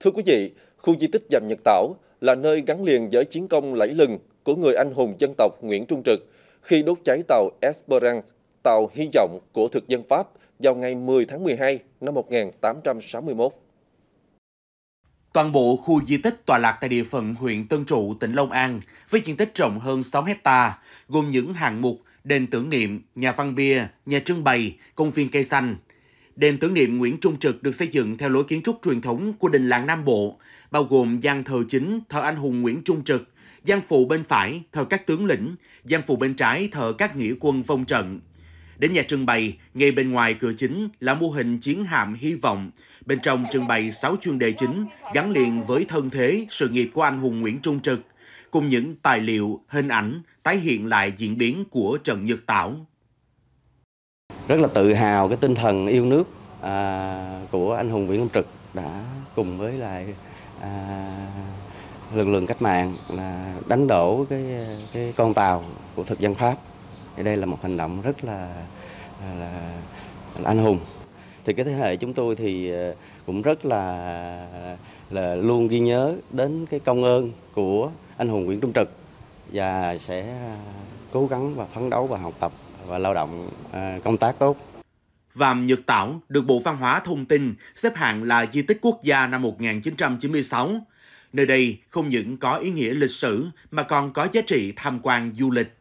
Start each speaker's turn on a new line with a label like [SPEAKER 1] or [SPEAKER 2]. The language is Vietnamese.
[SPEAKER 1] Thưa quý vị, khu di tích Dầm Nhật Tảo là nơi gắn liền với chiến công lẫy lừng của người anh hùng dân tộc Nguyễn Trung Trực khi đốt cháy tàu Esperance, tàu hy vọng của thực dân Pháp vào ngày 10 tháng 12 năm 1861.
[SPEAKER 2] Toàn bộ khu di tích tọa lạc tại địa phận huyện Tân Trụ, tỉnh Long An, với diện tích rộng hơn 6 hecta, gồm những hạng mục, đền tưởng niệm, nhà văn bia, nhà trưng bày, công viên cây xanh, Đền tưởng niệm Nguyễn Trung Trực được xây dựng theo lối kiến trúc truyền thống của đình làng Nam Bộ, bao gồm gian thờ chính thờ anh hùng Nguyễn Trung Trực, gian phụ bên phải thờ các tướng lĩnh, gian phụ bên trái thờ các nghĩa quân phong trận. Đến nhà trưng bày, ngay bên ngoài cửa chính là mô hình chiến hạm hy vọng. Bên trong trưng bày 6 chuyên đề chính gắn liền với thân thế, sự nghiệp của anh hùng Nguyễn Trung Trực, cùng những tài liệu, hình ảnh tái hiện lại diễn biến của trận Nhật Tảo
[SPEAKER 3] rất là tự hào cái tinh thần yêu nước à, của anh hùng Nguyễn Công Trực đã cùng với lại à, lực lượng cách mạng là đánh đổ cái cái con tàu của thực dân Pháp. Thì đây là một hành động rất là, là, là anh hùng. Thì cái thế hệ chúng tôi thì à, cũng rất là là luôn ghi nhớ đến cái công ơn của anh hùng Nguyễn Trung Trực và sẽ à, cố gắng và phấn đấu và học tập và lao
[SPEAKER 2] động à, công tác tốt. Vàm Nhật Tảo được Bộ Văn hóa Thông tin xếp hạng là di tích quốc gia năm 1996. Nơi đây không những có ý nghĩa lịch sử mà còn có giá trị tham quan du lịch.